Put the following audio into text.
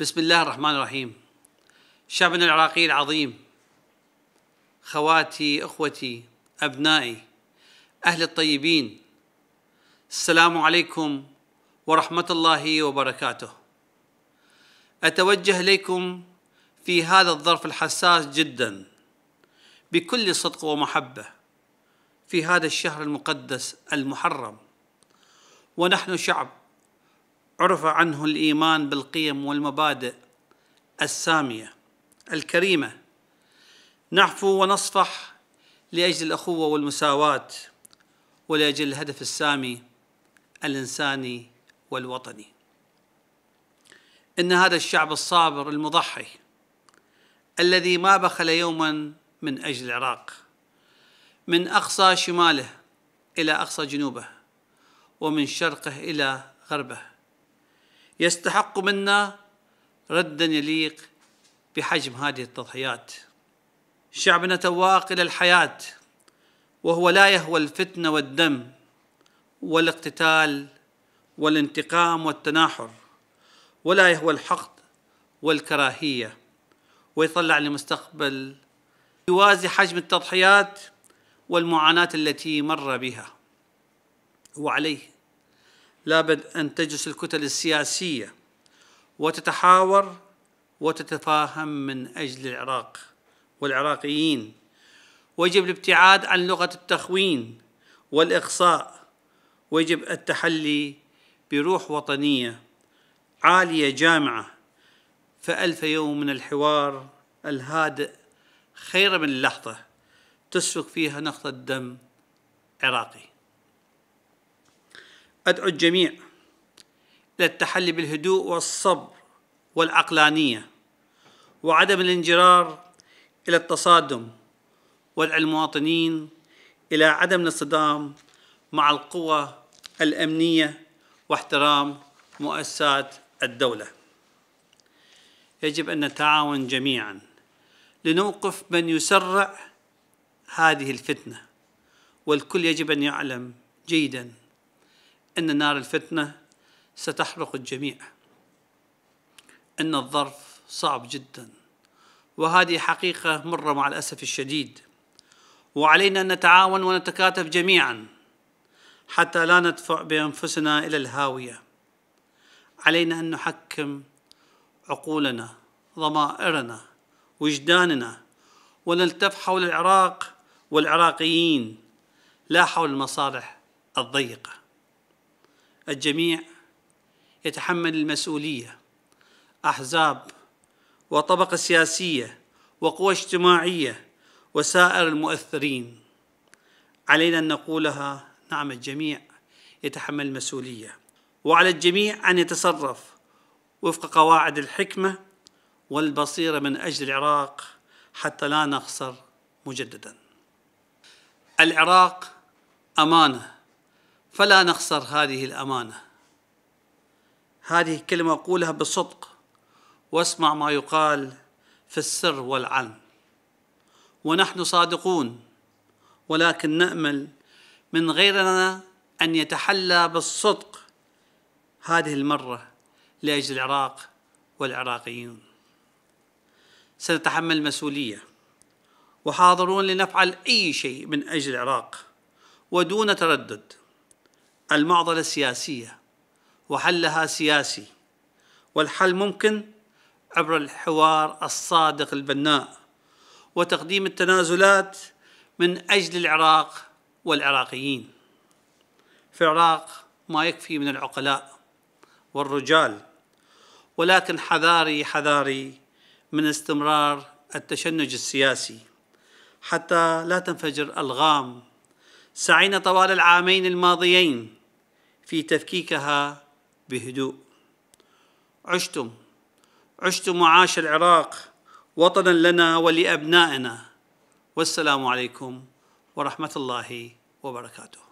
بسم الله الرحمن الرحيم شعبنا العراقي العظيم خواتي اخوتي ابنائي اهل الطيبين السلام عليكم ورحمه الله وبركاته اتوجه اليكم في هذا الظرف الحساس جدا بكل صدق ومحبه في هذا الشهر المقدس المحرم ونحن شعب عرف عنه الايمان بالقيم والمبادئ الساميه الكريمه نعفو ونصفح لاجل الاخوه والمساواه ولاجل الهدف السامي الانساني والوطني ان هذا الشعب الصابر المضحي الذي ما بخل يوما من اجل العراق من اقصى شماله الى اقصى جنوبه ومن شرقه الى غربه يستحق منا ردا يليق بحجم هذه التضحيات شعبنا تواق الى الحياه وهو لا يهوى الفتنه والدم والاقتتال والانتقام والتناحر ولا يهوى الحقد والكراهيه ويطلع لمستقبل يوازي حجم التضحيات والمعاناه التي مر بها وعليه لابد أن تجلس الكتل السياسية وتتحاور وتتفاهم من أجل العراق والعراقيين ويجب الابتعاد عن لغة التخوين والإقصاء ويجب التحلي بروح وطنية عالية جامعة فألف يوم من الحوار الهادئ خير من اللحظة تسفك فيها نقطة دم عراقي أدعو الجميع للتحلي بالهدوء والصبر والعقلانية وعدم الانجرار إلى التصادم ودع المواطنين إلى عدم الاصطدام مع القوى الأمنية واحترام مؤسسات الدولة يجب أن نتعاون جميعا لنوقف من يسرع هذه الفتنة والكل يجب أن يعلم جيدا أن نار الفتنة ستحرق الجميع أن الظرف صعب جدا وهذه حقيقة مرة مع الأسف الشديد وعلينا أن نتعاون ونتكاتف جميعا حتى لا ندفع بأنفسنا إلى الهاوية علينا أن نحكم عقولنا ضمائرنا وجداننا ونلتف حول العراق والعراقيين لا حول المصالح الضيقه الجميع يتحمل المسؤوليه احزاب وطبقه سياسيه وقوى اجتماعيه وسائر المؤثرين علينا ان نقولها نعم الجميع يتحمل المسؤوليه وعلى الجميع ان يتصرف وفق قواعد الحكمه والبصيره من اجل العراق حتى لا نخسر مجددا العراق امانه فلا نخسر هذه الامانه هذه الكلمه اقولها بصدق واسمع ما يقال في السر والعلم ونحن صادقون ولكن نامل من غيرنا ان يتحلى بالصدق هذه المره لاجل العراق والعراقيين سنتحمل المسؤوليه وحاضرون لنفعل اي شيء من اجل العراق ودون تردد المعضلة سياسية وحلها سياسي والحل ممكن عبر الحوار الصادق البناء وتقديم التنازلات من أجل العراق والعراقيين في العراق ما يكفي من العقلاء والرجال ولكن حذاري حذاري من استمرار التشنج السياسي حتى لا تنفجر ألغام سعينا طوال العامين الماضيين في تفكيكها بهدوء عشتم عشتم وعاش العراق وطنا لنا ولأبنائنا والسلام عليكم ورحمة الله وبركاته